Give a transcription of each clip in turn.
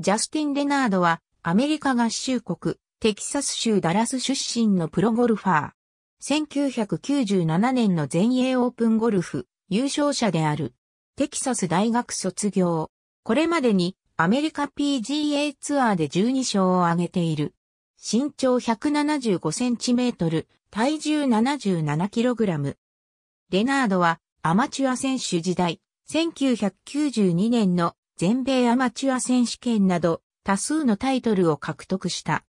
ジャスティン・レナードは、アメリカ合衆国、テキサス州ダラス出身のプロゴルファー。1997年の全英オープンゴルフ、優勝者である。テキサス大学卒業。これまでに、アメリカ PGA ツアーで12勝を挙げている。身長175センチメートル、体重77キログラム。レナードはアマチュア選手時代、1992年の全米アマチュア選手権など多数のタイトルを獲得した。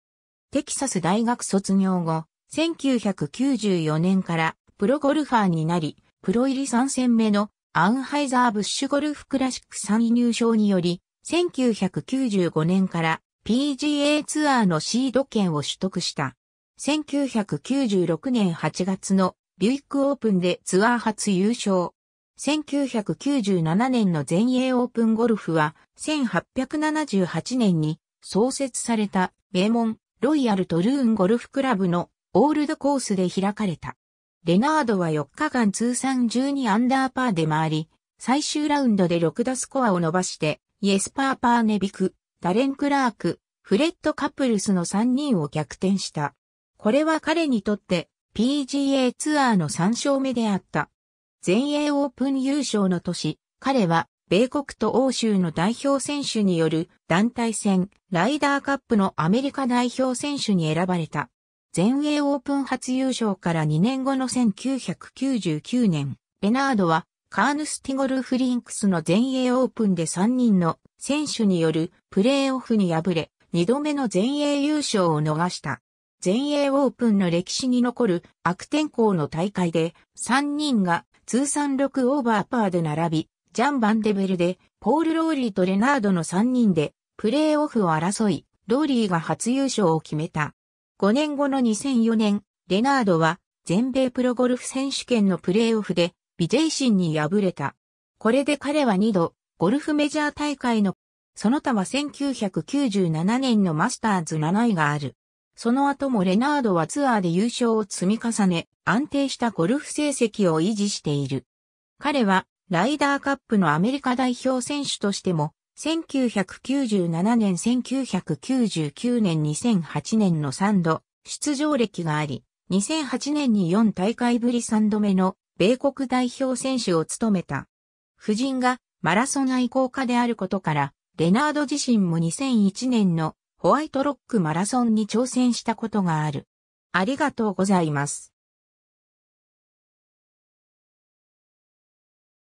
テキサス大学卒業後、1994年からプロゴルファーになり、プロ入り3戦目のアンハイザー・ブッシュゴルフクラシック3位入賞により、1995年から PGA ツアーのシード権を取得した。1996年8月のビュイックオープンでツアー初優勝。1997年の全英オープンゴルフは、1878年に創設された名門ロイヤルトルーンゴルフクラブのオールドコースで開かれた。レナードは4日間通算12アンダーパーで回り、最終ラウンドで6打スコアを伸ばして、イエスパーパーネビク、ダレン・クラーク、フレッド・カップルスの3人を逆転した。これは彼にとって PGA ツアーの3勝目であった。全英オープン優勝の年、彼は米国と欧州の代表選手による団体戦ライダーカップのアメリカ代表選手に選ばれた。全英オープン初優勝から2年後の1999年、ベナードはカーヌスティゴルフリンクスの全英オープンで3人の選手によるプレーオフに敗れ、2度目の全英優勝を逃した。全英オープンの歴史に残る悪天候の大会で3人が通算6オーバーパーで並び、ジャン・バンデベルで、ポール・ローリーとレナードの3人で、プレーオフを争い、ローリーが初優勝を決めた。5年後の2004年、レナードは、全米プロゴルフ選手権のプレーオフで、ビジェイシンに敗れた。これで彼は2度、ゴルフメジャー大会の、その他は1997年のマスターズ7位がある。その後もレナードはツアーで優勝を積み重ね、安定したゴルフ成績を維持している。彼は、ライダーカップのアメリカ代表選手としても、1997年、1999年、2008年の3度出場歴があり、2008年に4大会ぶり3度目の米国代表選手を務めた。夫人がマラソン愛好家であることから、レナード自身も2001年のホワイトロックマラソンに挑戦したことがある。ありがとうございます。